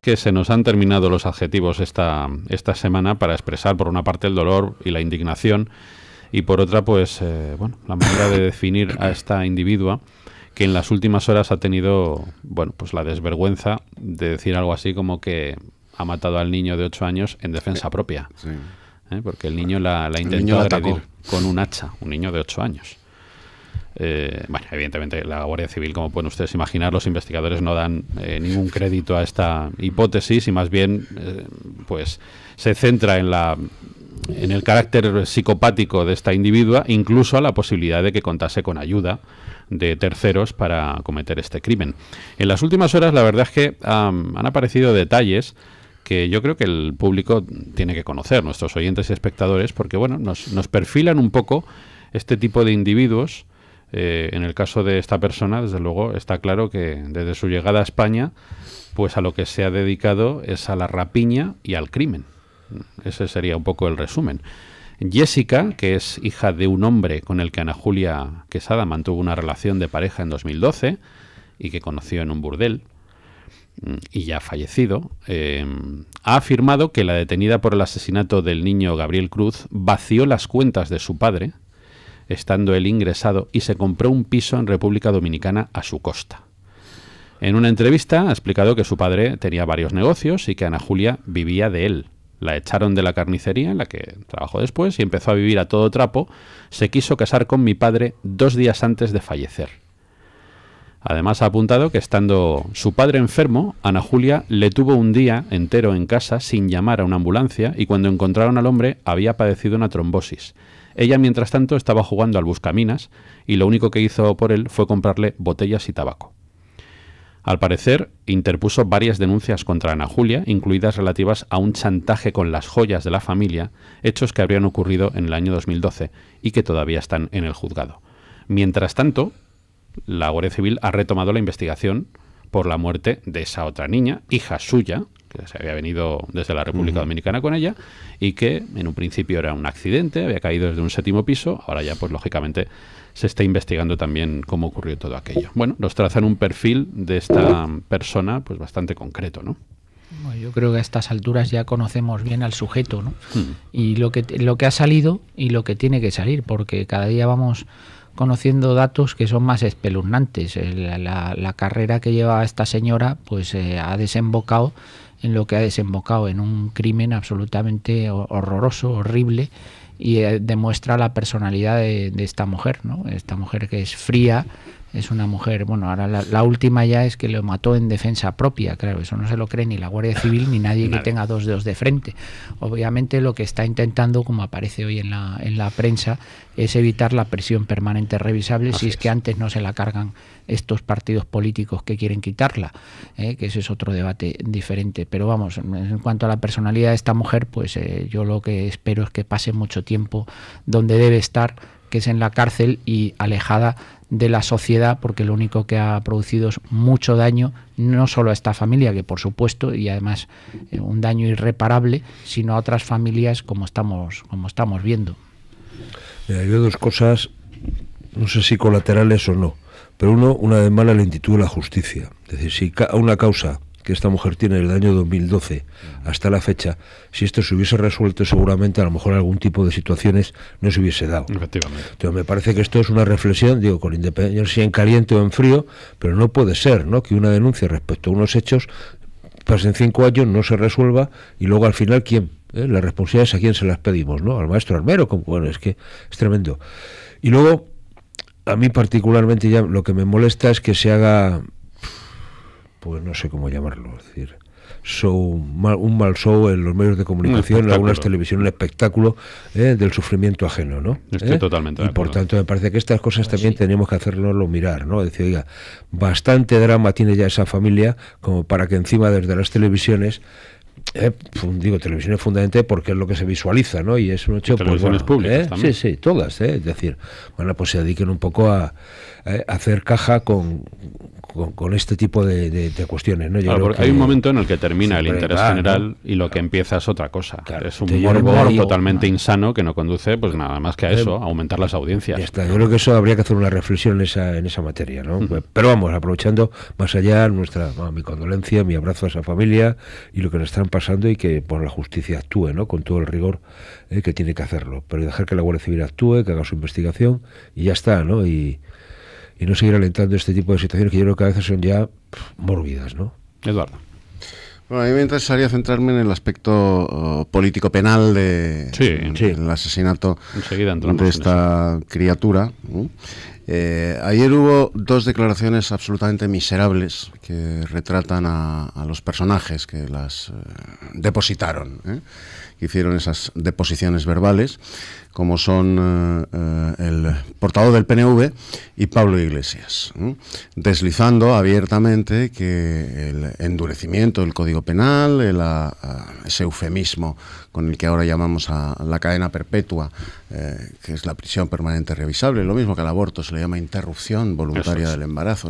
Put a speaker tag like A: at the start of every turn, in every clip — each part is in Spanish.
A: que se nos han terminado los adjetivos esta, esta semana para expresar por una parte el dolor y la indignación y por otra pues eh, bueno, la manera de definir a esta individua que en las últimas horas ha tenido bueno, pues la desvergüenza de decir algo así como que ha matado al niño de 8 años en defensa propia. ¿eh? Porque el niño la, intentó con un hacha, un niño de 8 años. Eh, bueno, evidentemente la Guardia Civil, como pueden ustedes imaginar, los investigadores no dan eh, ningún crédito a esta hipótesis y más bien eh, pues se centra en la en el carácter psicopático de esta individua, incluso a la posibilidad de que contase con ayuda de terceros para cometer este crimen. En las últimas horas, la verdad es que han aparecido detalles que yo creo que el público tiene que conocer, nuestros oyentes y espectadores, porque bueno, nos perfilan un poco este tipo de individuos eh, en el caso de esta persona, desde luego, está claro que desde su llegada a España, pues a lo que se ha dedicado es a la rapiña y al crimen. Ese sería un poco el resumen. Jessica, que es hija de un hombre con el que Ana Julia Quesada mantuvo una relación de pareja en 2012 y que conoció en un burdel, mm, y ya ha fallecido, eh, ha afirmado que la detenida por el asesinato del niño Gabriel Cruz vació las cuentas de su padre estando él ingresado, y se compró un piso en República Dominicana a su costa. En una entrevista ha explicado que su padre tenía varios negocios y que Ana Julia vivía de él. La echaron de la carnicería, en la que trabajó después, y empezó a vivir a todo trapo. Se quiso casar con mi padre dos días antes de fallecer. Además ha apuntado que estando su padre enfermo, Ana Julia le tuvo un día entero en casa sin llamar a una ambulancia y cuando encontraron al hombre había padecido una trombosis. Ella, mientras tanto, estaba jugando al buscaminas y lo único que hizo por él fue comprarle botellas y tabaco. Al parecer, interpuso varias denuncias contra Ana Julia, incluidas relativas a un chantaje con las joyas de la familia, hechos que habrían ocurrido en el año 2012 y que todavía están en el juzgado. Mientras tanto, la Guardia Civil ha retomado la investigación por la muerte de esa otra niña, hija suya, que se había venido desde la República Dominicana con ella y que en un principio era un accidente, había caído desde un séptimo piso, ahora ya pues lógicamente se está investigando también cómo ocurrió todo aquello. Bueno, nos trazan un perfil de esta persona pues bastante concreto, ¿no?
B: Yo creo que a estas alturas ya conocemos bien al sujeto, ¿no? Y lo que, lo que ha salido y lo que tiene que salir, porque cada día vamos conociendo datos que son más espeluznantes. Eh, la, carrera que lleva esta señora pues eh, ha desembocado en lo que ha desembocado, en un crimen absolutamente horroroso, horrible, y eh, demuestra la personalidad de, de, esta mujer, ¿no? Esta mujer que es fría, es una mujer, bueno, ahora la, última ya es que lo mató en defensa propia, claro, eso no se lo cree ni la Guardia Civil ni nadie que tenga dos dedos de frente. Obviamente lo que está intentando, como aparece hoy en la, en la prensa, es evitar la presión permanente revisable si es, que antes no se la cargan estos partidos políticos que quieren quitarla, ¿eh? que ese es otro debate diferente. Pero vamos, en cuanto a la personalidad de esta mujer, pues eh, yo lo que espero es que pase mucho tiempo donde debe estar que es en la cárcel y alejada de la sociedad, porque lo único que ha producido es mucho daño, no solo a esta familia, que por supuesto, y además eh, un daño irreparable, sino a otras familias como estamos, como estamos viendo.
C: Hay dos cosas, no sé si colaterales o no, pero uno, una de mala lentitud de la justicia. Es decir, si a una causa esta mujer tiene desde el año 2012 hasta la fecha, si esto se hubiese resuelto, seguramente a lo mejor algún tipo de situaciones no se hubiese dado. Efectivamente. me parece que esto es una reflexión, digo, con independencia en caliente o en frío, pero no puede ser ¿no? que una denuncia respecto a unos hechos pasen cinco años, no se resuelva y luego al final, ¿quién? la ¿Eh? Las es a quién se las pedimos, ¿no? Al maestro Almero como, bueno, es que es tremendo. Y luego, a mí particularmente ya lo que me molesta es que se haga pues no sé cómo llamarlo, es decir, show, un mal show en los medios de comunicación, en algunas televisiones, un espectáculo ¿eh? del sufrimiento ajeno, ¿no? Estoy ¿Eh? totalmente. Y por tanto me parece que estas cosas pues también tenemos que hacernoslo mirar, ¿no? Es Decir, oiga, bastante drama tiene ya esa familia como para que encima desde las televisiones ¿eh? digo, televisión es fundamental porque es lo que se visualiza, ¿no? Y es un hecho... Pues, públicas Sí, sí, todas, ¿eh? Es decir, bueno, pues se dediquen un poco a hacer caja con, con, este tipo de, cuestiones. ¿no? hay un momento
A: en el que termina el interés general y lo que empieza es otra cosa. es un morbo totalmente insano que no conduce pues nada más que a eso, em, a aumentar las audiencias.
C: Yo creo que eso habría que hacer una reflexión en esa, materia. Pero vamos, aprovechando más allá nuestra ah, mi condolencia, mi abrazo a esa familia y lo que nos están pasando y que por la justicia actúe ¿no? con todo el rigor eh, que tiene que hacerlo. Pero dejar que la Guardia Civil actúe, que haga su investigación y ya está. ¿no? Y, y no seguir alentando este tipo de situaciones que yo creo que a veces son ya mórbidas, ¿no?
D: Eduardo. Bueno, a mí me interesaría centrarme en el aspecto oh, político penal de el asesinato
A: de
D: esta criatura. Eh, ayer hubo dos declaraciones absolutamente miserables que retratan a, los personajes que las eh, depositaron, ¿eh? que hicieron esas deposiciones verbales, como son el portador del PNV y Pablo Iglesias, deslizando abiertamente que el endurecimiento del Código Penal, ah, ah, ese eufemismo con el que ahora llamamos a la cadena perpetua, eh, que es la prisión permanente revisable, lo mismo que al aborto, se le llama interrupción voluntaria del embarazo.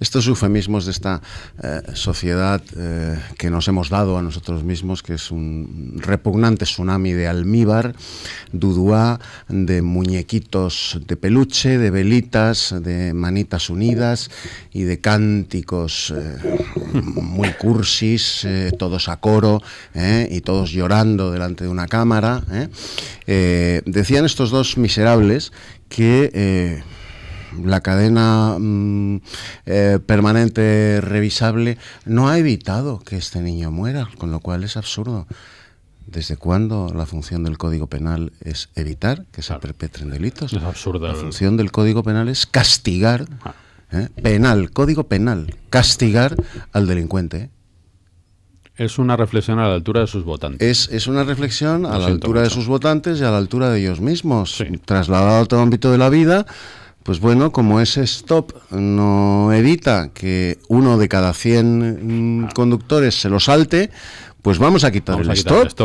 D: Estos eufemismos de esta eh, sociedad eh, que nos hemos dado a nosotros mismos, que es un repugnante tsunami de almíbar, duduá, de muñequitos de peluche, de velitas, de manitas unidas y de cánticos muy cursis, todos a coro y todos llorando delante de una cámara. decía estos dos miserables que eh, la cadena mm, eh, permanente revisable no ha evitado que este niño muera, con lo cual es absurdo. ¿Desde cuándo la función del Código Penal es evitar que se perpetren delitos? Es La función del Código Penal es castigar, ah. ¿eh? penal, Código Penal, castigar al delincuente.
A: Es una reflexión a la altura de sus votantes. Es, es una reflexión a la altura
D: de sus votantes y a la altura de ellos mismos. Trasladado a otro ámbito de la vida, pues bueno, como ese stop no evita que uno de cada 100 mm, conductores se lo salte, pues vamos a quitar, el,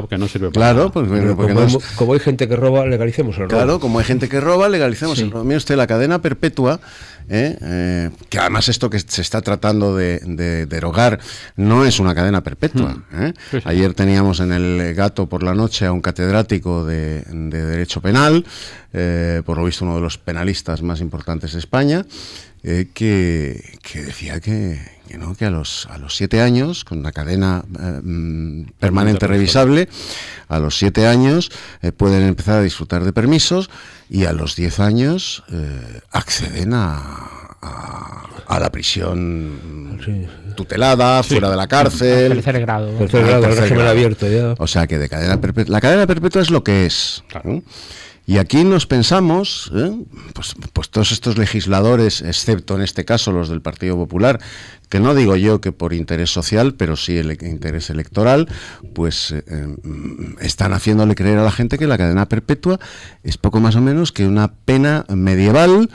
D: que no sirve para Claro, como,
C: hay gente que roba, legalicemos el robo. Claro, como hay gente que
D: roba, legalicemos el robo. Mire usted, la cadena perpetua, eh, eh, que además esto que se está tratando de, derogar no es una cadena perpetua. Hmm. Eh. Ayer teníamos en el gato por la noche a un catedrático de, Derecho Penal, por lo visto uno de los penalistas más importantes de España, que decía que que, a, los, a los siete años, con una cadena eh, mm, permanente revisable, a los siete años eh, pueden empezar a disfrutar de permisos y a los diez años eh, acceden a, a, la prisión tutelada, fuera de la cárcel. tercer grado. Tercer grado, abierto O sea que de la cadena perpetua es lo que es. Y aquí nos pensamos, ¿eh? pues, pues, todos estos legisladores, excepto en este caso los del Partido Popular, que no digo yo que por interés social, pero sí el interés electoral, pues eh, mm, están haciéndole creer a la gente que la cadena perpetua es poco más o menos que una pena medieval,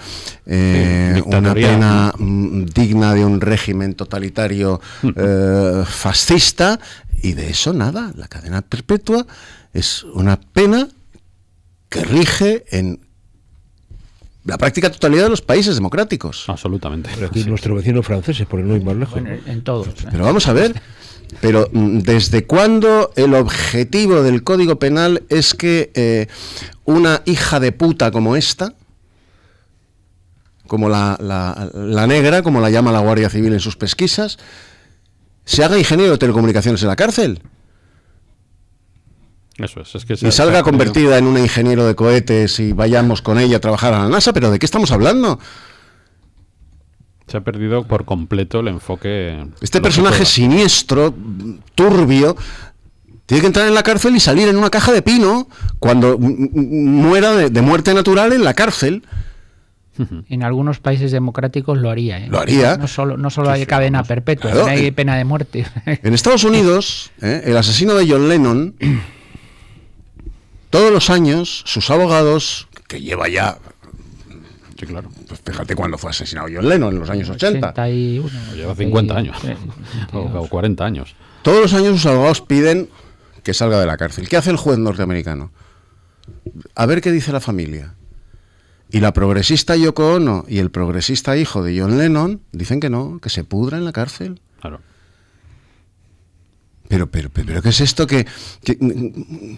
D: eh, una pena mm, digna de un régimen totalitario mm. fascista, y de eso nada, la cadena perpetua es una pena que rige en la práctica totalidad de los países democráticos. Absolutamente. Pero aquí nuestro vecino francés, por el no ir más lejos.
B: en todos. ¿eh?
D: Pero vamos a ver, pero mm, ¿desde cuándo el objetivo del Código Penal es que eh, una hija de puta como esta, como la, la, negra, como la llama la Guardia Civil en sus pesquisas, se haga ingeniero de telecomunicaciones en la cárcel?
A: que y salga convertida
D: en un ingeniero de cohetes y vayamos con ella a trabajar a la NASA, pero ¿de qué estamos hablando?
A: Se ha perdido por completo el enfoque. Este personaje
D: siniestro, turbio, tiene que entrar en la cárcel y salir en una caja de pino cuando muera de, muerte natural en la cárcel.
B: En algunos países democráticos lo haría. ¿eh? haría. No solo, no solo hay cadena perpetua, hay eh, pena de muerte.
D: En Estados Unidos, ¿eh? el asesino de John Lennon todos los años, sus
A: abogados,
D: que lleva ya Sí, claro. Pues fíjate cuando fue asesinado
A: John Lennon, en los años 80. lleva 50 años. o 40 años. Todos los años
D: sus abogados piden que salga de la cárcel. ¿Qué hace el juez norteamericano? A ver qué dice la familia. Y la progresista Yoko Ono y el progresista hijo de John Lennon dicen que no, que se pudra en la cárcel. Claro. Pero, pero, pero, ¿qué es esto que, mm, mm,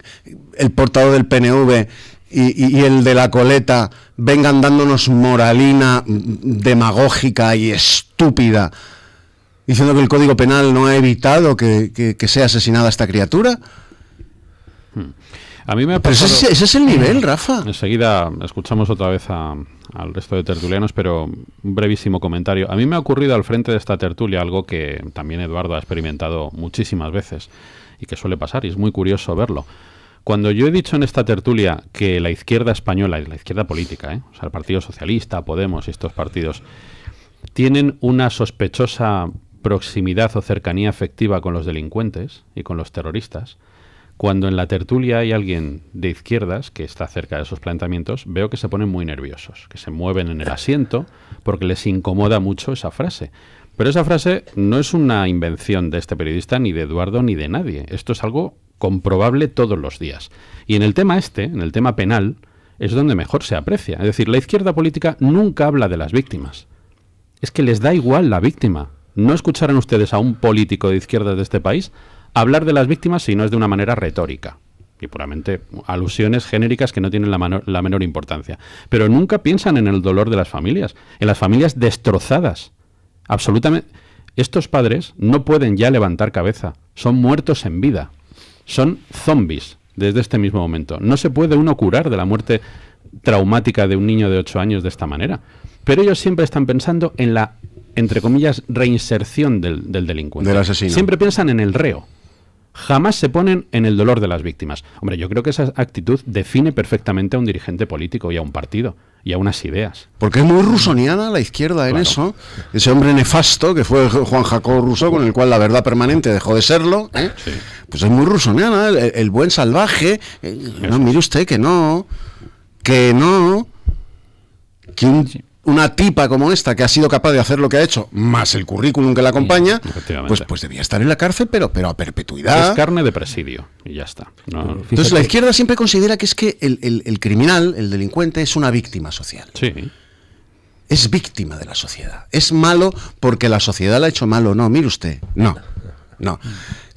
D: el portador del PNV y, el de la coleta vengan dándonos moralina mm, demagógica y estúpida, diciendo que el Código Penal no ha evitado que, sea asesinada esta criatura?
A: Hmm ese, es, el nivel, Rafa. Enseguida escuchamos otra vez al resto de tertulianos, pero un brevísimo comentario. A mí me ha ocurrido al frente de esta tertulia algo que también Eduardo ha experimentado muchísimas veces y que suele pasar, y es muy curioso verlo. Cuando yo he dicho en esta tertulia que la izquierda española, y la izquierda política, ¿eh? o sea, el Partido Socialista, Podemos y estos partidos, tienen una sospechosa proximidad o cercanía afectiva con los delincuentes y con los terroristas, cuando en la tertulia hay alguien de izquierdas que está cerca de esos planteamientos, veo que se ponen muy nerviosos, que se mueven en el asiento porque les incomoda mucho esa frase. Pero esa frase no es una invención de este periodista, ni de Eduardo, ni de nadie. Esto es algo comprobable todos los días. Y en el tema este, en el tema penal, es donde mejor se aprecia. Es decir, la izquierda política nunca habla de las víctimas. Es que les da igual la víctima. No escucharán ustedes a un político de izquierdas de este país Hablar de las víctimas si no es de una manera retórica y puramente alusiones genéricas que no tienen la, la menor importancia. Pero nunca piensan en el dolor de las familias, en las familias destrozadas. Absolutamente. Estos padres no pueden ya levantar cabeza, son muertos en vida, son zombies desde este mismo momento. No se puede uno curar de la muerte traumática de un niño de 8 años de esta manera. Pero ellos siempre están pensando en la, entre comillas, reinserción del, del delincuente. Del asesino. Siempre piensan en el reo jamás se ponen en el dolor de las víctimas. Hombre, yo creo que esa actitud define perfectamente a un dirigente político y a un partido y a unas ideas. Porque es muy rusoniana la izquierda en eso.
D: Ese hombre nefasto que fue Juan Jacobo Rousseau, con el cual la verdad permanente dejó de serlo, ¿eh? pues es muy rusoniana, el, buen salvaje. Eh, no, mire usted que no, que no, una tipa como esta que ha sido capaz de hacer lo que ha hecho, más el currículum que la mm, acompaña, pues, pues debía estar en la cárcel, pero, pero a perpetuidad. Es carne de
A: presidio y ya está. Entonces la
D: izquierda siempre considera que es que el, criminal, el delincuente, es una víctima social. Sí. Es víctima de la sociedad. Es malo porque la sociedad la ha hecho malo. No, mire usted, no, no.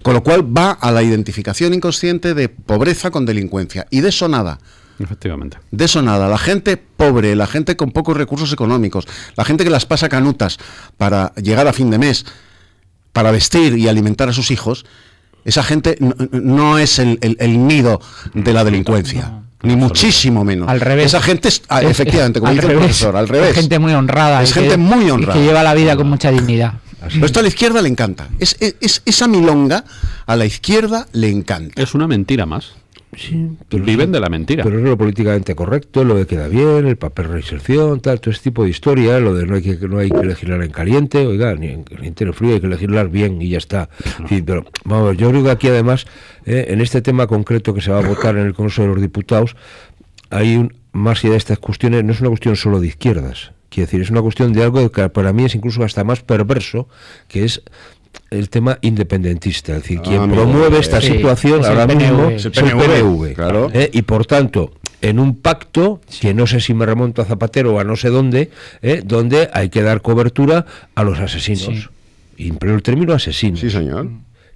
D: Con lo cual va a la identificación inconsciente de pobreza con delincuencia. Y de eso nada. Efectivamente. De eso nada. La gente pobre, la gente con pocos recursos económicos, la gente que las pasa canutas para llegar a fin de mes, para vestir y alimentar a sus hijos, esa gente no, es el, nido de la delincuencia. ni muchísimo menos. Al revés. Esa gente es, ah, efectivamente, como dice el profesor, al revés. Es gente muy honrada. Es gente muy honrada. Que lleva la vida con mucha dignidad. Pero esto a la izquierda le encanta. Es, es, esa milonga a la
A: izquierda le encanta. Es una mentira más. Sí, Viven de la mentira. Pero
C: es lo políticamente correcto, lo que queda bien, el papel de reinserción, tal, todo ese tipo de historia, lo de no hay que, no hay que legislar en caliente, oiga, ni en caliente frío, hay que legislar bien y ya está. pero vamos, yo creo que aquí además, eh, en este tema concreto que se va a votar en el Consejo de los Diputados, hay más allá de estas cuestiones, no es una cuestión solo de izquierdas. Quiero decir, es una cuestión de algo que para mí es incluso hasta más perverso, que es el tema independentista, es decir, ah, quien promueve esta situación es ahora mismo es el PNV, eh, y por tanto en un pacto, que no sé si me remonto a Zapatero o a no sé dónde, eh, donde hay que dar cobertura a los asesinos. Sí. el término asesinos... Sí, señor.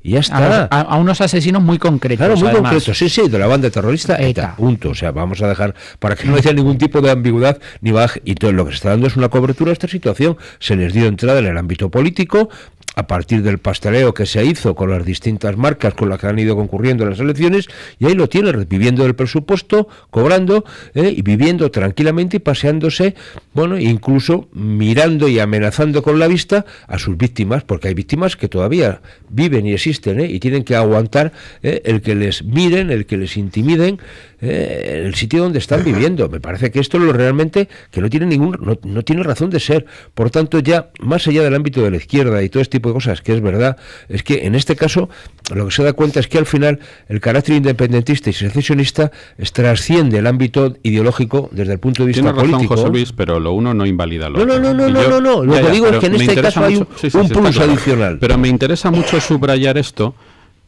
C: Y ya está.
B: A, unos asesinos muy concretos. Claro, muy concretos. Sí,
C: sí, de la banda terrorista Punto. O sea, vamos a dejar, para que no haya ningún tipo de ambigüedad ni baje. Y todo lo que se está dando es una cobertura a esta situación. Se les dio entrada en el ámbito político, a partir del pasteleo que se hizo con las distintas marcas con las que han ido concurriendo en las elecciones, y ahí lo tiene, viviendo el presupuesto, cobrando eh, y viviendo tranquilamente y paseándose, bueno, incluso mirando y amenazando con la vista a sus víctimas, porque hay víctimas que todavía viven y existen eh, y tienen que aguantar eh, el que les miren, el que les intimiden eh, el sitio donde están viviendo. Me parece que esto es lo realmente que no tiene ningún no, tiene razón de ser. Por tanto, ya más allá del ámbito de la izquierda y todo este tipo de cosas, que es verdad, es que en este caso lo que se da cuenta es que al final el carácter independentista y secesionista trasciende el ámbito
A: ideológico
C: desde el punto de vista político. Razón, José Luis,
A: pero lo uno no invalida lo otro. No, no, no, no, no, Lo que digo es que en este caso hay un, plus adicional. Pero me interesa mucho subrayar esto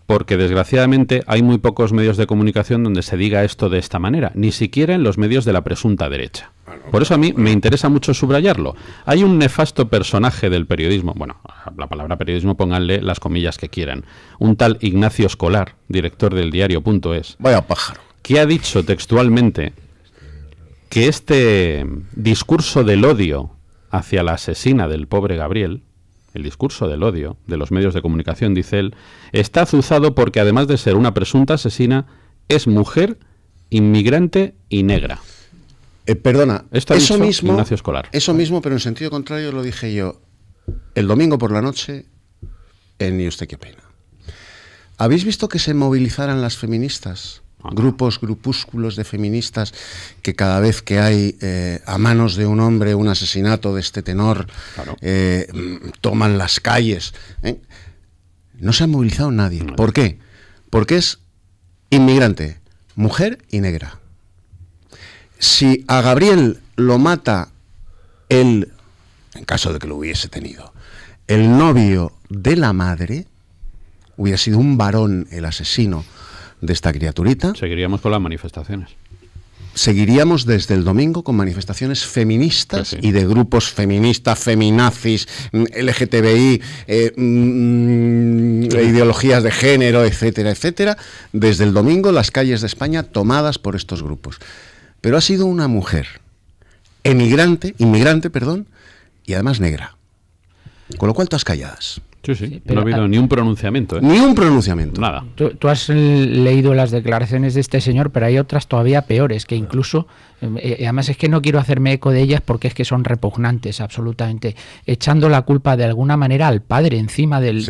A: porque desgraciadamente hay muy pocos medios de comunicación donde se diga esto de esta manera, ni siquiera en los medios de la presunta derecha. Por eso a mí me interesa mucho subrayarlo. Hay un nefasto personaje del periodismo, bueno, la palabra periodismo pónganle las comillas que quieran, un tal Ignacio Escolar, director del diario.es. Vaya pájaro. Que ha dicho textualmente que este discurso del odio hacia la asesina del pobre Gabriel el discurso del odio de los medios de comunicación, dice él, está azuzado porque además de ser una presunta asesina, es mujer, inmigrante y negra. Eh, perdona, eso mismo, Ignacio Escolar.
D: Eso mismo, pero en sentido contrario lo dije yo el domingo por la noche en ¿Y usted qué pena. ¿Habéis visto que se movilizaran las feministas? grupos, grupúsculos de feministas que cada vez que hay eh, a manos de un hombre un asesinato de este tenor, eh, toman las calles. ¿eh? No se ha movilizado nadie. ¿Por qué? Porque es inmigrante, mujer y negra. Si a Gabriel lo mata él en caso de que lo hubiese tenido, el novio de la madre, hubiera sido un varón el asesino, de esta criaturita.
A: Seguiríamos con las manifestaciones.
D: Seguiríamos desde el domingo con manifestaciones feministas y de grupos feministas, feminazis, mm, LGTBI, eh, mm, mm, ideologías de género, etcétera, etcétera. Desde el domingo las calles de España tomadas por estos grupos. Pero ha sido una mujer, emigrante, inmigrante, perdón, y además negra.
A: Con lo cual, tú has calladas. Sí, no ha habido ni un pronunciamiento. ¿eh? Ni un pronunciamiento. Nada.
B: tú, has leído las declaraciones de este señor, pero hay otras todavía peores, que incluso eh, eh, además es que no quiero hacerme eco de ellas porque es que son repugnantes, absolutamente, echando la culpa de alguna manera al padre encima del,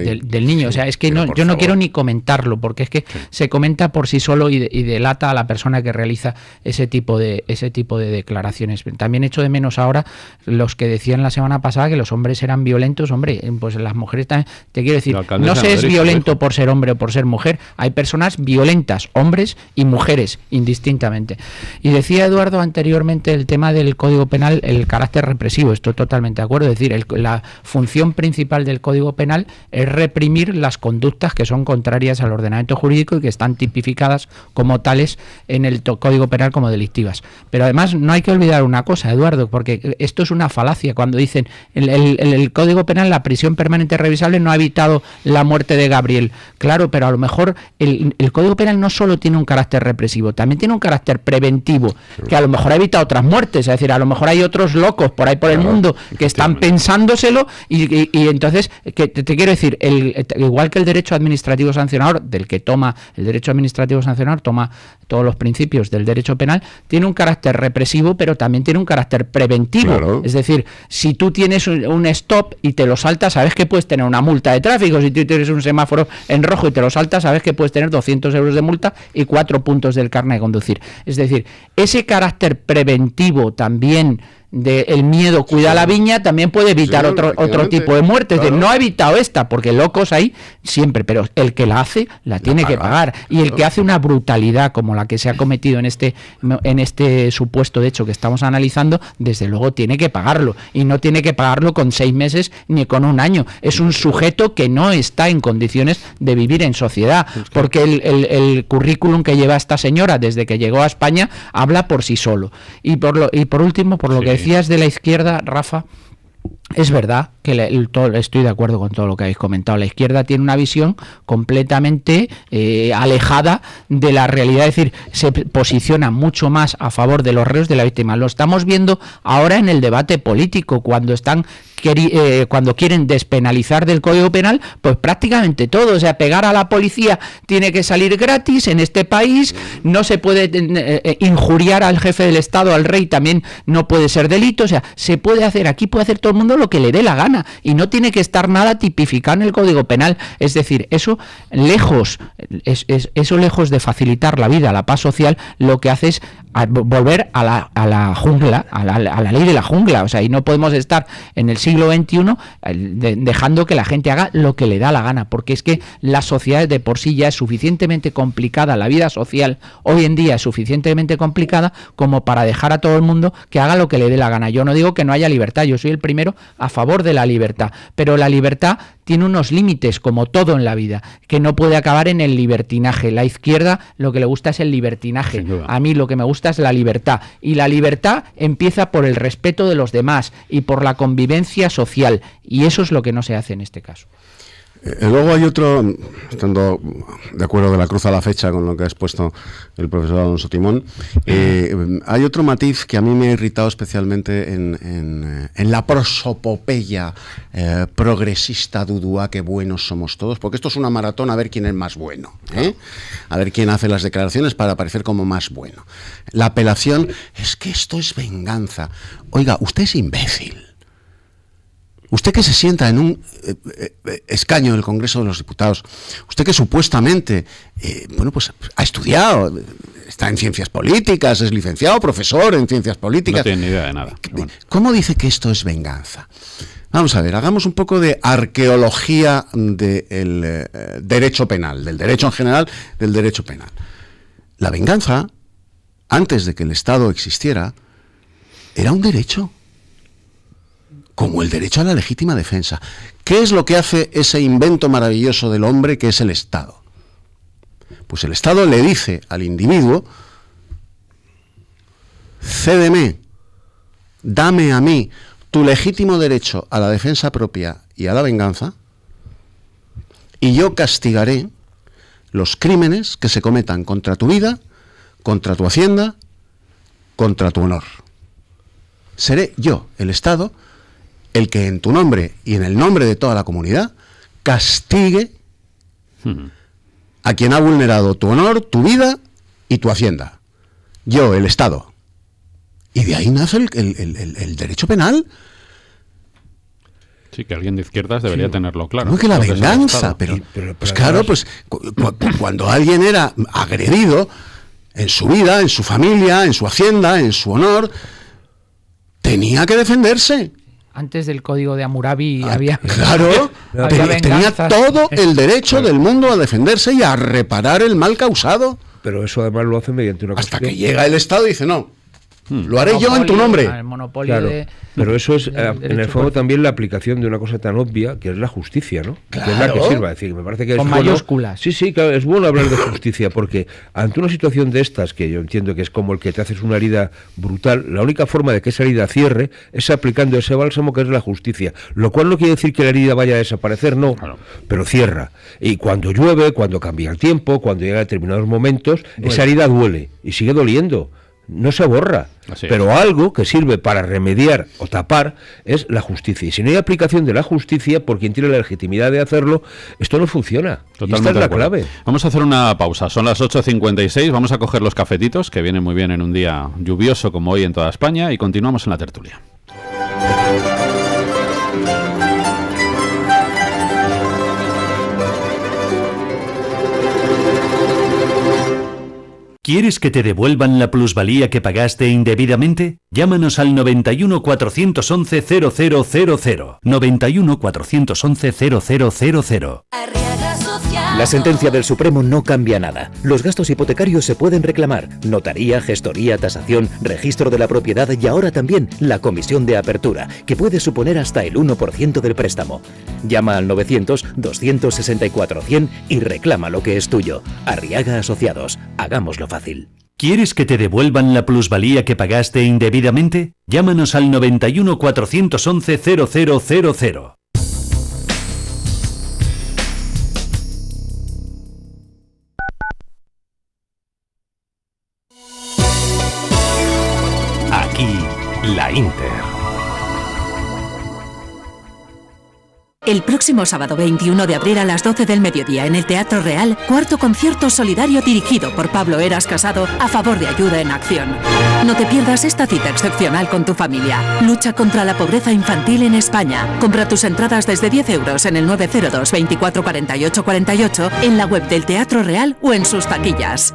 B: niño. o sea, es que yo no quiero ni comentarlo porque es que se comenta por sí solo y, delata a la persona que realiza ese tipo, de, ese tipo de declaraciones. También echo de menos ahora los que decían la semana pasada que los hombres eran violentos. Hombre, eh, pues las mujeres también, te quiero decir, no, se es violento por ser hombre o por ser mujer. Hay personas violentas, hombres y mujeres, indistintamente. Y decía Eduardo anteriormente el tema del Código Penal, el carácter represivo, estoy totalmente de acuerdo. Es decir, la función principal del Código Penal es reprimir las conductas que son contrarias al ordenamiento jurídico y que están tipificadas como tales en el Código Penal como delictivas. Pero además no hay que olvidar una cosa, Eduardo, porque esto es una falacia cuando dicen el, Código Penal, la prisión permanente revisable no ha evitado la muerte de Gabriel. Claro, pero a lo mejor el, el Código Penal no solo tiene un carácter represivo, también tiene un carácter preventivo, que a lo mejor evita otras muertes, es decir, a lo mejor hay otros locos por ahí por el mundo que están pensándoselo y, entonces, que te, quiero decir, el, igual que el derecho administrativo sancionador, del que toma el derecho administrativo sancionador, toma todos los principios del derecho penal, tiene un carácter represivo, pero también tiene un carácter preventivo. Es decir, si tú tienes un, stop y te lo saltas, sabes que puedes tener una multa de tráfico, si tú tienes un semáforo en rojo y te lo saltas, sabes que puedes tener 200 euros de multa y cuatro puntos del carnet de conducir. Es decir, ese carácter carácter preventivo también el miedo cuida la viña también puede evitar otro, otro tipo de muertes. De, no ha evitado esta, porque locos hay siempre, pero el que la hace la tiene que pagar. Y el que hace una brutalidad como la que se ha cometido en este, en este supuesto de hecho que estamos analizando, desde luego tiene que pagarlo. Y no tiene que pagarlo con seis meses ni con un año. Es un sujeto que no está en condiciones de vivir en sociedad, porque el, el, currículum que lleva esta señora desde que llegó a España habla por sí solo. Y por, lo, y por último, por lo que decías de la izquierda, Rafa, es verdad que estoy de acuerdo con todo lo que habéis comentado. La izquierda tiene una visión completamente eh, alejada de la realidad, es decir, se posiciona mucho más a favor de los reos de la víctima. Lo estamos viendo ahora en el debate político, cuando están eh, cuando quieren despenalizar del Código Penal, pues prácticamente todo, o sea, pegar a la policía tiene que salir gratis en este país, no se puede eh, injuriar al jefe del Estado, al rey también no puede ser delito, o sea, se puede hacer aquí puede hacer todo el mundo lo que le dé la gana y no tiene que estar nada tipificado el Código Penal. Es decir, eso lejos, es, eso lejos de facilitar la vida, la paz social, lo que hace es volver a la, a la jungla, a la, a la, ley de la jungla. O sea, y no podemos estar en el siglo XXI dejando que la gente haga lo que le da la gana, porque es que la sociedad de por sí ya es suficientemente complicada, la vida social hoy en día es suficientemente complicada como para dejar a todo el mundo que haga lo que le dé la gana. Yo no digo que no haya libertad, yo soy el primero a favor de la libertad. Pero la libertad tiene unos límites, como todo en la vida, que no puede acabar en el libertinaje. La izquierda lo que le gusta es el libertinaje. A mí lo que me gusta es la libertad. Y la libertad empieza por el respeto de los demás y por la convivencia social. Y eso es lo que no se hace en este caso.
D: Eh, luego hay otro, estando de acuerdo de la cruz a la fecha con lo que ha expuesto el profesor Alonso Timón, eh, eh, hay otro matiz que a mí me ha irritado especialmente en, en, la prosopopeya progresista dudúa, que buenos somos todos, porque esto es una maratón a ver quién es más bueno, a ver quién hace las declaraciones para parecer como más bueno. La apelación es que esto es venganza. Oiga, usted es imbécil. Usted que se sienta en un eh, eh, eh, escaño del Congreso de los Diputados, usted que supuestamente, bueno, pues ha estudiado, está en ciencias políticas, es licenciado, profesor en ciencias políticas. No tiene ni idea de nada. ¿Cómo dice que esto es venganza? Vamos a ver, hagamos un poco de arqueología del derecho penal, del derecho en general, del derecho penal. La venganza, antes de que el Estado existiera, era un derecho como el derecho a la legítima defensa. ¿Qué es lo que hace ese invento maravilloso del hombre que es el Estado? Pues el Estado le dice al individuo, cédeme, dame a mí tu legítimo derecho a la defensa propia y a la venganza, y yo castigaré los crímenes que se cometan contra tu vida, contra tu hacienda, contra tu honor. Seré yo, el Estado, el que en tu nombre y en el nombre de toda la comunidad castigue hmm. a quien ha vulnerado tu honor, tu vida y tu hacienda. Yo, el Estado. Y de ahí nace el, derecho penal.
A: Sí, que alguien de izquierdas debería tenerlo claro. No que la venganza, pero, pues
D: claro, pues cuando alguien era agredido en su vida, en su familia, en su hacienda, en su
B: honor, tenía que defenderse antes del código de Amurabi ah, había. Claro, tenía todo el derecho del mundo a defenderse y a
D: reparar el mal causado. Pero eso además lo hace mediante una. Hasta que llega el Estado y dice: no,
C: Hmm. Lo haré yo en tu nombre. Ah, pero eso es, eh, en el fondo, también la aplicación de una cosa tan obvia que es la justicia, ¿no? Que es que sirva. parece que es mayúsculas. sí, sí, claro, es bueno hablar de justicia porque ante una situación de estas, que yo entiendo que es como el que te haces una herida brutal, la única forma de que esa herida cierre es aplicando ese bálsamo que es la justicia. Lo cual no quiere decir que la herida vaya a desaparecer, no, pero cierra. Y cuando llueve, cuando cambia el tiempo, cuando llega a determinados momentos, esa herida duele y sigue doliendo no se borra. pero algo que sirve para remediar o tapar es la justicia. Y si no hay aplicación de la justicia por quien tiene la legitimidad de hacerlo, esto no funciona. esta es la clave.
A: Vamos a hacer una pausa. Son las 8.56. Vamos a coger los cafetitos, que vienen muy bien en un día lluvioso como hoy en toda España, y continuamos en la tertulia.
E: ¿Quieres que te devuelvan la plusvalía que pagaste indebidamente? Llámanos al 91 411 0000. 91 411 0000. La sentencia del Supremo no cambia nada. Los gastos hipotecarios se pueden reclamar. Notaría, gestoría, tasación, registro de la propiedad y ahora también la comisión de apertura, que puede suponer hasta el 1% del préstamo. Llama al 900-264-100 y reclama lo que es tuyo. Arriaga Asociados. Hagámoslo fácil. ¿Quieres que te devuelvan la plusvalía que pagaste indebidamente? Llámanos al 91 411 0000. Inter. El próximo sábado 21 de abril a las 12 del mediodía en el Teatro Real, cuarto concierto solidario dirigido por Pablo Eras Casado a favor de Ayuda en Acción. No te pierdas esta cita excepcional con tu familia. Lucha contra la pobreza infantil en España. Compra tus entradas desde 10 euros en el 902 24 48 48 en la web del Teatro Real o en sus taquillas.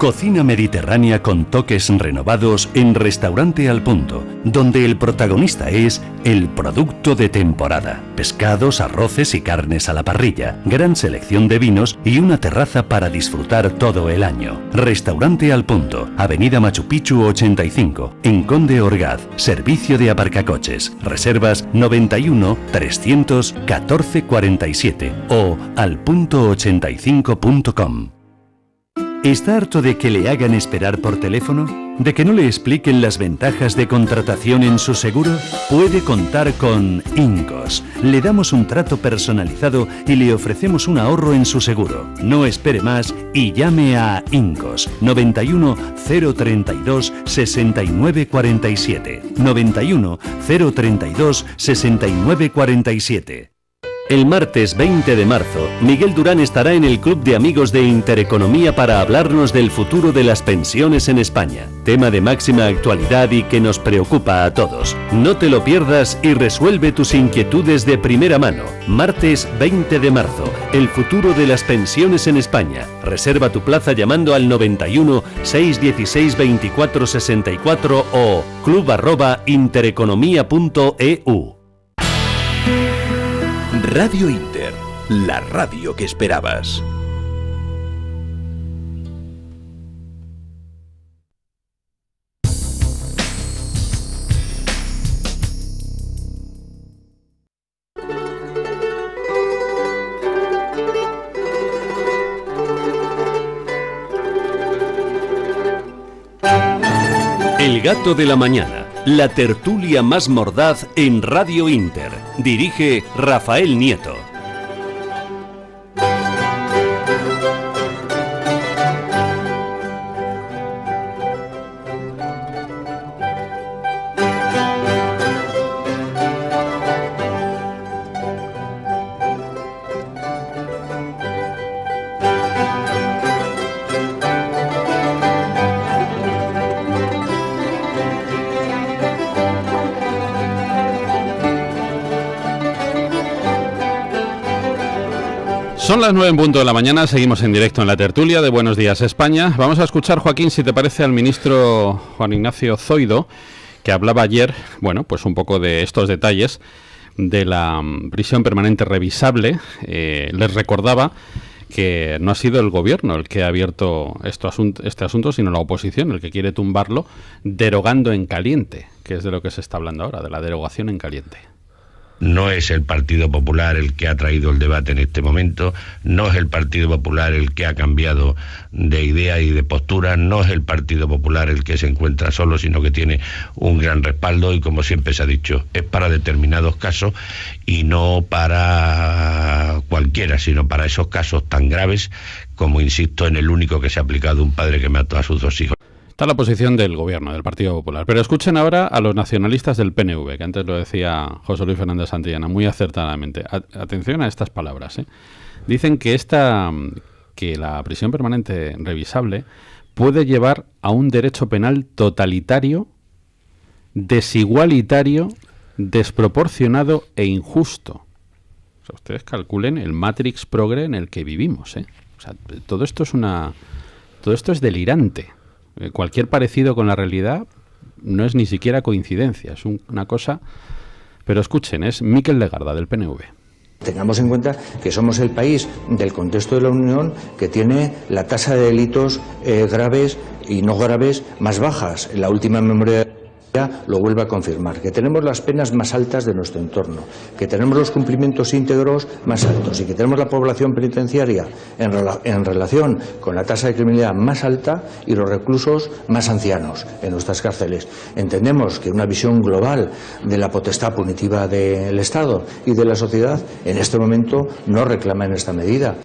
E: Cocina mediterránea con toques renovados en Restaurante Al Punto, donde el protagonista es el producto de temporada. Pescados, arroces y carnes a la parrilla, gran selección de vinos y una terraza para disfrutar todo el año. Restaurante Al Punto, Avenida Machu Picchu 85, en Conde Orgaz, servicio de aparcacoches, reservas 91 314 47 o alpunto85.com. ¿Está harto de que le hagan esperar por teléfono? ¿De que no le expliquen las ventajas de contratación en su seguro? Puede contar con Incos. Le damos un trato personalizado y le ofrecemos un ahorro en su seguro. No espere más y llame a Incos 91 032 69 47 91 032 69 47 el martes 20 de marzo, Miguel Durán estará en el Club de Amigos de Intereconomía para hablarnos del futuro de las pensiones en España, tema de máxima actualidad y que nos preocupa a todos. No te lo pierdas y resuelve tus inquietudes de primera mano. Martes 20 de marzo, el futuro de las pensiones en España. Reserva tu plaza llamando al 91 616 2464 o club Radio Inter, la radio que esperabas. El gato de la mañana la tertulia más mordaz en Radio Inter. Dirige Rafael Nieto.
A: las 9 en punto de la mañana, seguimos en directo en la tertulia de Buenos Días España. Vamos a escuchar, Joaquín, si te parece, al ministro Juan Ignacio Zoido, que hablaba ayer, bueno, pues un poco de estos detalles de la mm, prisión permanente revisable. Eh, les recordaba que no ha sido el gobierno el que ha abierto esto asunto, este asunto, sino la oposición, el que quiere tumbarlo derogando en caliente, que es de lo que se está hablando ahora, de la derogación en caliente. No es el Partido Popular el que ha traído el debate en este momento, no es el Partido Popular el que ha cambiado de idea y de postura, no es el Partido Popular el que se encuentra solo, sino que tiene un gran respaldo y como siempre se ha dicho, es para determinados casos y no para cualquiera, sino para esos casos tan graves como, insisto, en el único que se ha aplicado un padre que mató a sus dos hijos. Está la posición del gobierno, del Partido Popular. Pero escuchen ahora a los nacionalistas del PNV, que antes lo decía José Luis Fernández Santillana muy acertadamente. atención a estas palabras. ¿eh? Dicen que, esta, que la prisión permanente revisable puede llevar a un derecho penal totalitario, desigualitario, desproporcionado e injusto. ustedes calculen el Matrix Progre en el que vivimos. ¿eh? todo esto es una... Todo esto es delirante. Eh, cualquier parecido con la realidad no es ni siquiera coincidencia, es una cosa... Pero escuchen, es Miquel Legarda del PNV. Tengamos en cuenta que somos el país del contexto de la Unión que
C: tiene la tasa de delitos eh, graves y no graves más bajas. En la última memoria ya lo vuelve a confirmar, que tenemos las penas más altas de nuestro entorno, que tenemos los cumplimientos íntegros más altos y que tenemos la población penitenciaria en, en relación con la tasa de criminalidad más alta y los reclusos más ancianos en nuestras cárceles. Entendemos que una visión global de la potestad punitiva del Estado y de la sociedad en este momento no reclama en esta medida.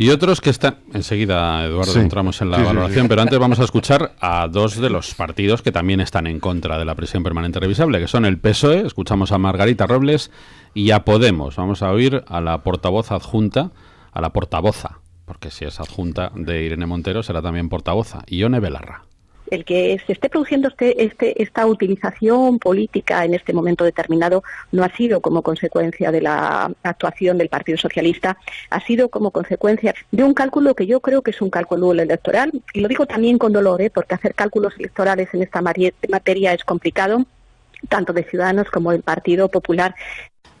A: Y otros que están. Enseguida, Eduardo, entramos en la evaluación valoración, pero antes vamos a escuchar a dos de los partidos que también están en contra de la prisión permanente revisable, que son el PSOE, escuchamos a Margarita Robles, y a Podemos. Vamos a oír a la portavoz adjunta, a la portavoza, porque si es adjunta de Irene Montero, será también portavoza, Ione Belarra
B: el que se esté produciendo este, este, esta utilización política en este momento determinado no ha sido como
E: consecuencia
B: de la actuación del Partido Socialista, ha sido como consecuencia de un cálculo que yo creo que es un cálculo electoral, y lo digo también con dolor, ¿eh? porque hacer cálculos electorales en esta materia es complicado tanto de Ciudadanos como del Partido Popular,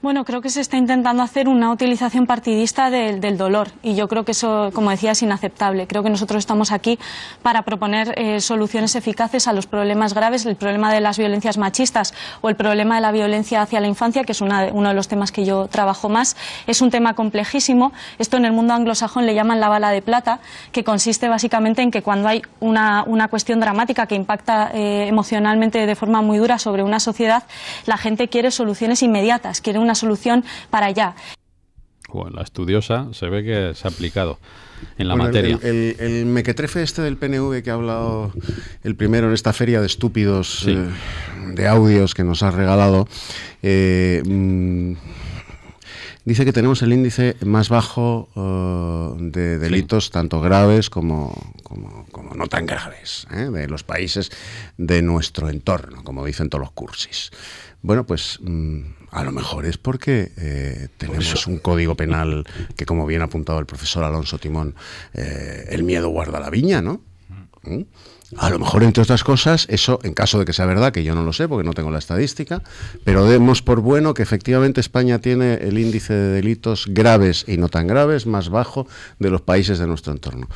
B: bueno,
E: creo que se está intentando hacer una utilización partidista del, dolor y yo creo que eso, como decía, es inaceptable. Creo que nosotros estamos aquí para proponer eh, soluciones eficaces a los problemas graves, el problema de las violencias machistas o el problema de la violencia hacia la infancia, que es uno de los temas que yo trabajo más. Es un tema complejísimo. Esto en el mundo anglosajón le llaman la bala de plata, que consiste básicamente en que cuando hay una, cuestión dramática que impacta eh, emocionalmente de forma muy dura sobre una sociedad, la gente quiere soluciones inmediatas, quiere una solución para allá.
A: Bueno, la estudiosa se ve que se ha aplicado en la materia.
D: El, mequetrefe este del PNV que ha hablado el primero en esta feria de estúpidos eh, de audios que nos ha regalado, eh, mm, dice que tenemos el índice más bajo eh, de delitos tanto graves como, como, no tan graves ¿eh? de los países de nuestro entorno, como dicen todos los cursis. Bueno, pues mm, a lo mejor es porque eh, tenemos un código penal que, como bien ha apuntado el profesor Alonso Timón, el miedo guarda la viña, ¿no? ¿Mm? A lo mejor, entre otras cosas, eso, en caso de que sea verdad, que yo no lo sé porque no tengo la estadística, pero demos por bueno que efectivamente España tiene el índice de delitos graves y no tan graves más bajo de los países de nuestro entorno.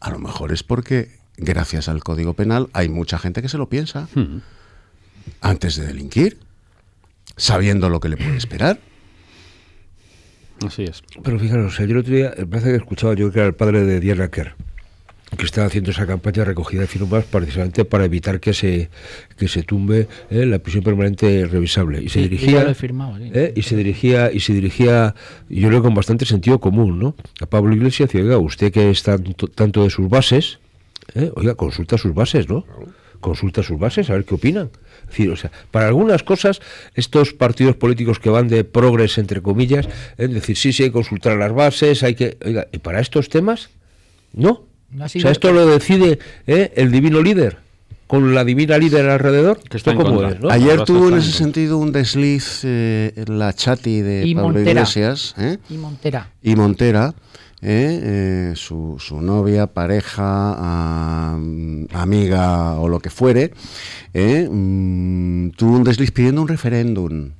D: A lo mejor es porque, gracias al Código Penal, hay mucha gente que se lo piensa hmm. antes de delinquir, sabiendo lo que le puede esperar. Así es.
C: Pero fijaros, eh, el otro día, parece que escuchaba yo que era el padre de Diana Kerr que está haciendo esa campaña de recogida de firmas precisamente para evitar que se que se tumbe eh, la prisión permanente revisable y se dirigía eh, y se dirigía y se dirigía yo creo con bastante sentido común no a Pablo Iglesias oiga usted que está tanto, de sus bases eh, oiga consulta sus bases no consulta sus bases a ver qué opinan decir o sea para algunas cosas estos partidos políticos que van de progres entre comillas es decir sí sí hay que consultar las bases hay que oiga y para estos temas no o sea, esto lo decide ¿eh? el divino líder, con la divina líder
D: alrededor. Ayer tuvo en ese sentido un desliz eh, en la chati de Pablo Iglesias. ¿eh? Y Montera. Y Montera. Su, novia, pareja, amiga o lo que fuere, mm, tuvo un desliz pidiendo un referéndum.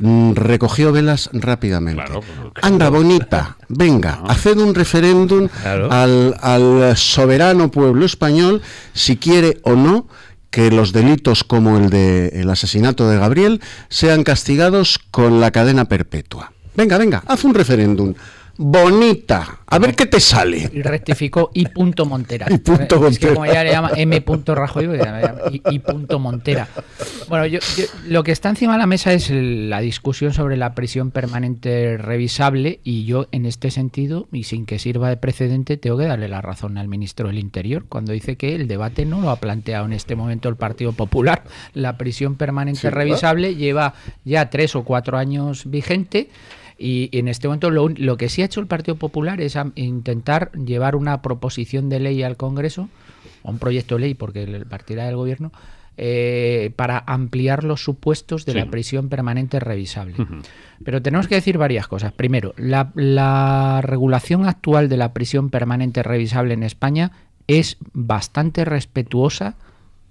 D: Mm, recogió velas rápidamente. Pues, Anda, bonita, venga, ah. haced un referéndum al, al soberano pueblo español si quiere o no que los delitos como el de el asesinato de Gabriel sean castigados con la cadena perpetua. Venga, venga, haz un referéndum bonita. A ver qué te sale.
B: Rectificó I. Montera. I. Montera. punto como ya le llama M. Rajoy, Y punto Montera. Bueno, lo que está encima de la mesa es la discusión sobre la prisión permanente revisable y yo en este sentido, y sin que sirva de precedente, tengo que darle la razón al ministro del Interior cuando dice que el debate no lo ha planteado en este momento el Partido Popular. La prisión permanente revisable lleva ya tres o cuatro años vigente. Y, en este momento lo, que sí ha hecho el Partido Popular es intentar llevar una proposición de ley al Congreso, o un proyecto de ley, porque partirá del Gobierno, eh, para ampliar los supuestos de la prisión permanente revisable. Pero tenemos que decir varias cosas. Primero, la, la, regulación actual de la prisión permanente revisable en España es bastante respetuosa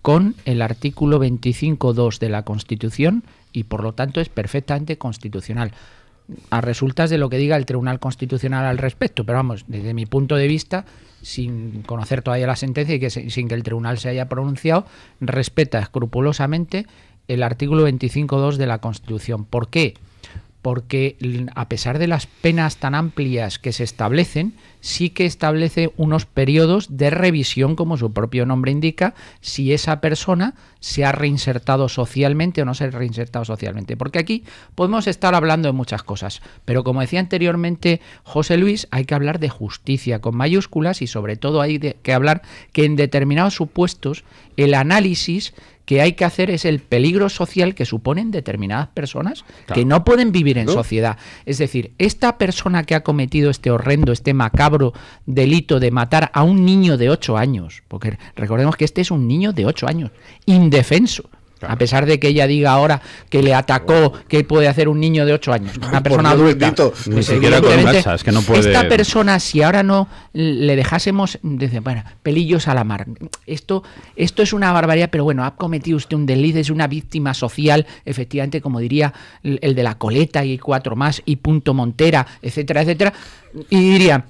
B: con el artículo 25.2 de la Constitución y por lo tanto es perfectamente constitucional a resultas de lo que diga el Tribunal Constitucional al respecto. Pero vamos, desde mi punto de vista, sin conocer todavía la sentencia y que sin que el tribunal se haya pronunciado, respeta escrupulosamente el artículo 25.2 de la Constitución. ¿Por qué? porque a pesar de las penas tan amplias que se establecen, sí que establece unos periodos de revisión, como su propio nombre indica, si esa persona se ha reinsertado socialmente o no se ha reinsertado socialmente. Porque aquí podemos estar hablando de muchas cosas, pero como decía anteriormente José Luis, hay que hablar de justicia con mayúsculas y sobre todo hay que hablar que en determinados supuestos el análisis que hay que hacer es el peligro social que suponen determinadas personas que no pueden vivir en sociedad. Es decir, esta persona que ha cometido este horrendo, este macabro delito de matar a un niño de 8 años, porque recordemos que este es un niño de 8 años, indefenso, a pesar de que ella diga ahora que le atacó, que puede hacer un niño de 8 años, una persona adulta. Pues Ni siquiera con que no puede... Esta persona, si ahora no le dejásemos, dice, bueno, pelillos a la mar. Esto, esto es una barbaridad, pero bueno, ha cometido usted un delito, es una víctima social, efectivamente, como diría el de la coleta y cuatro más, y punto Montera, etcétera, etcétera. Y diría,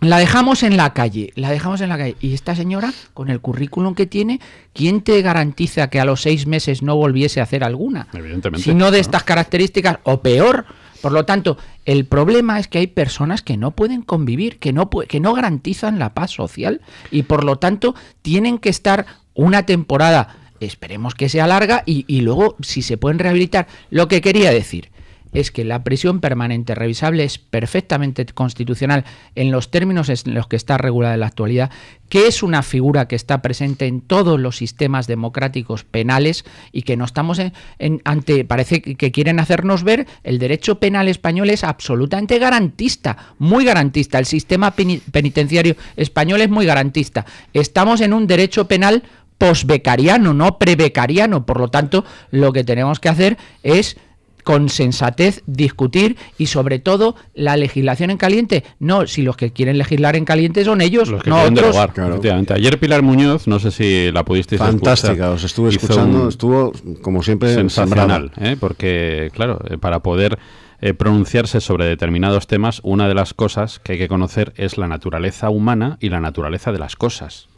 B: la dejamos en la calle, la dejamos en la calle. Y esta señora, con el currículum que tiene, ¿quién te garantiza que a los seis meses no volviese a hacer alguna? Evidentemente. Si no de estas características, o peor. Por lo tanto, el problema es que hay personas que no pueden convivir, que no, que no garantizan la paz social y por lo tanto tienen que estar una temporada esperemos que sea larga y, luego si se pueden rehabilitar. Lo que quería decir, es que la prisión permanente revisable es perfectamente constitucional en los términos en los que está regulada en la actualidad, que es una figura que está presente en todos los sistemas democráticos penales y que no estamos ante, parece que quieren hacernos ver, el derecho penal español es absolutamente garantista, muy garantista, el sistema penitenciario español es muy garantista. Estamos en un derecho penal posbecariano, no prebecariano, por lo tanto, lo que tenemos que hacer es con sensatez discutir y sobre todo la legislación en caliente. No, si los que quieren legislar en caliente son ellos, los que no otros.
A: Ayer Pilar Muñoz, no sé si la pudisteis Fantástica, os estuve escuchando,
D: estuvo como siempre sensacional,
A: ¿eh? porque claro, eh, para poder eh, pronunciarse sobre determinados temas, una de las cosas que hay que conocer es la naturaleza humana y la naturaleza de las cosas.